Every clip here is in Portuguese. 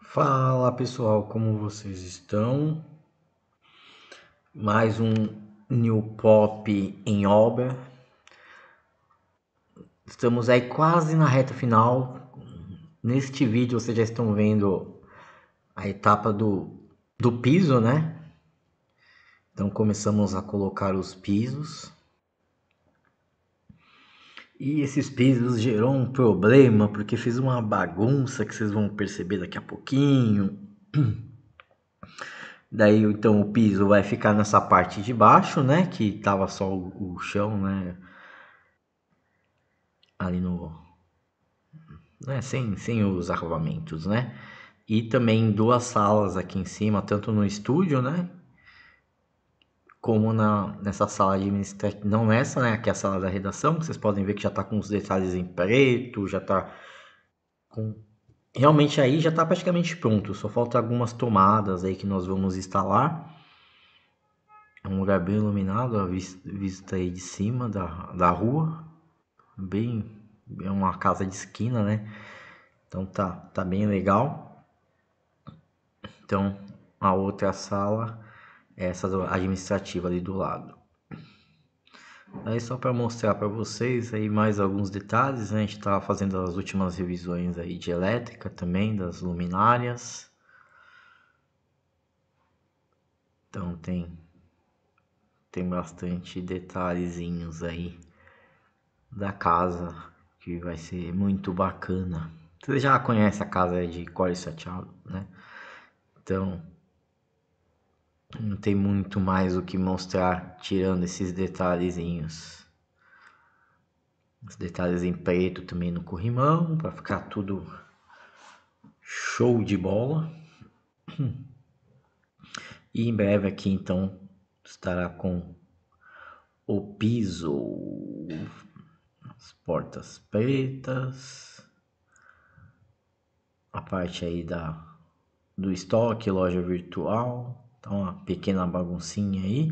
Fala pessoal, como vocês estão? Mais um New Pop em obra. Estamos aí quase na reta final. Neste vídeo vocês já estão vendo a etapa do, do piso, né? Então começamos a colocar os pisos. E esses pisos gerou um problema porque fez uma bagunça que vocês vão perceber daqui a pouquinho. Daí então o piso vai ficar nessa parte de baixo, né, que tava só o, o chão, né, ali no né, sem sem os arrumamentos, né? E também duas salas aqui em cima, tanto no estúdio, né, como na, nessa sala administrativa, não essa, né? Aqui é a sala da redação, que vocês podem ver que já está com os detalhes em preto, já está com... Realmente aí já está praticamente pronto, só falta algumas tomadas aí que nós vamos instalar. É um lugar bem iluminado, a vista, vista aí de cima da, da rua, bem... é uma casa de esquina, né? Então tá, tá bem legal. Então a outra sala essa administrativa ali do lado. Aí só para mostrar para vocês aí mais alguns detalhes, né? a gente estava fazendo as últimas revisões aí de elétrica também, das luminárias. Então tem, tem bastante detalhezinhos aí da casa, que vai ser muito bacana. Você já conhece a casa de Core Sateado, né? Então, não tem muito mais o que mostrar tirando esses detalhezinhos. Os detalhes em preto também no corrimão, para ficar tudo show de bola. E em breve aqui então estará com o piso, as portas pretas, a parte aí da do estoque, loja virtual. Tá uma pequena baguncinha aí.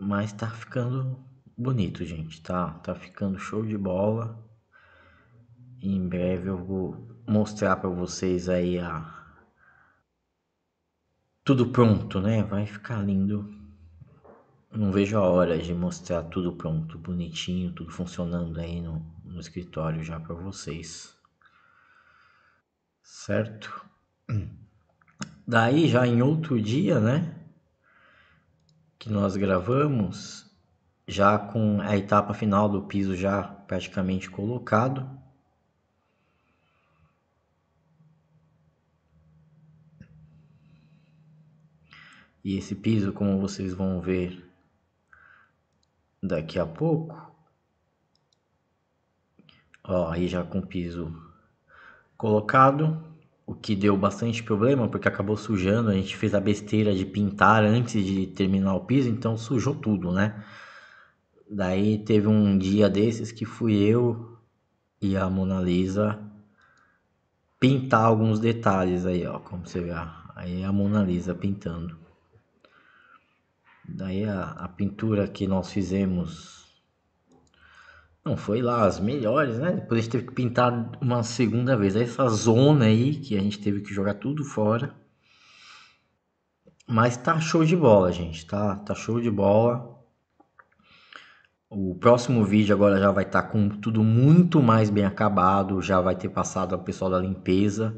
Mas tá ficando bonito, gente. Tá, tá ficando show de bola. Em breve eu vou mostrar para vocês aí a tudo pronto, né? Vai ficar lindo. Não vejo a hora de mostrar tudo pronto, bonitinho, tudo funcionando aí no, no escritório já para vocês. Certo? Daí já em outro dia, né, que nós gravamos, já com a etapa final do piso já praticamente colocado, E esse piso, como vocês vão ver daqui a pouco, ó, aí já com o piso colocado, o que deu bastante problema porque acabou sujando. A gente fez a besteira de pintar antes de terminar o piso, então sujou tudo, né? Daí teve um dia desses que fui eu e a Mona Lisa pintar alguns detalhes aí, ó, como você vê. Aí a Mona Lisa pintando. Daí a, a pintura que nós fizemos não foi lá as melhores, né? Depois a gente teve que pintar uma segunda vez. Essa zona aí que a gente teve que jogar tudo fora. Mas tá show de bola, gente. Tá, tá show de bola. O próximo vídeo agora já vai estar tá com tudo muito mais bem acabado. Já vai ter passado o pessoal da limpeza.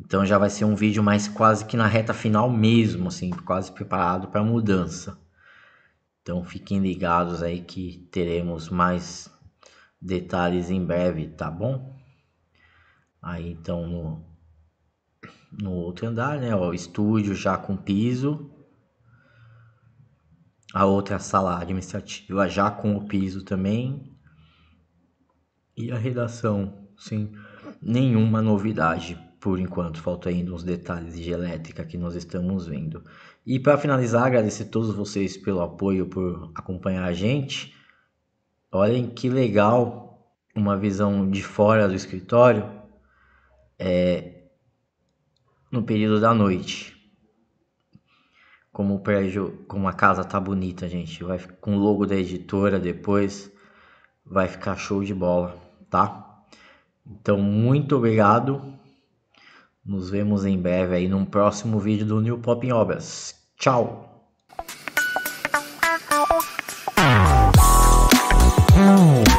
Então já vai ser um vídeo mais quase que na reta final mesmo, assim, quase preparado para mudança. Então fiquem ligados aí que teremos mais detalhes em breve, tá bom? Aí então no, no outro andar, né? o estúdio já com piso. A outra sala administrativa já com o piso também. E a redação, sim, nenhuma novidade por enquanto. Falta ainda uns detalhes de elétrica que nós estamos vendo. E para finalizar, agradecer a todos vocês pelo apoio, por acompanhar a gente. Olhem que legal uma visão de fora do escritório é, no período da noite. Como o prédio, como a casa tá bonita, gente. Vai com o logo da editora depois. Vai ficar show de bola, tá? Então, muito obrigado. Nos vemos em breve aí num próximo vídeo do New Pop em Obras. Tchau! Oh.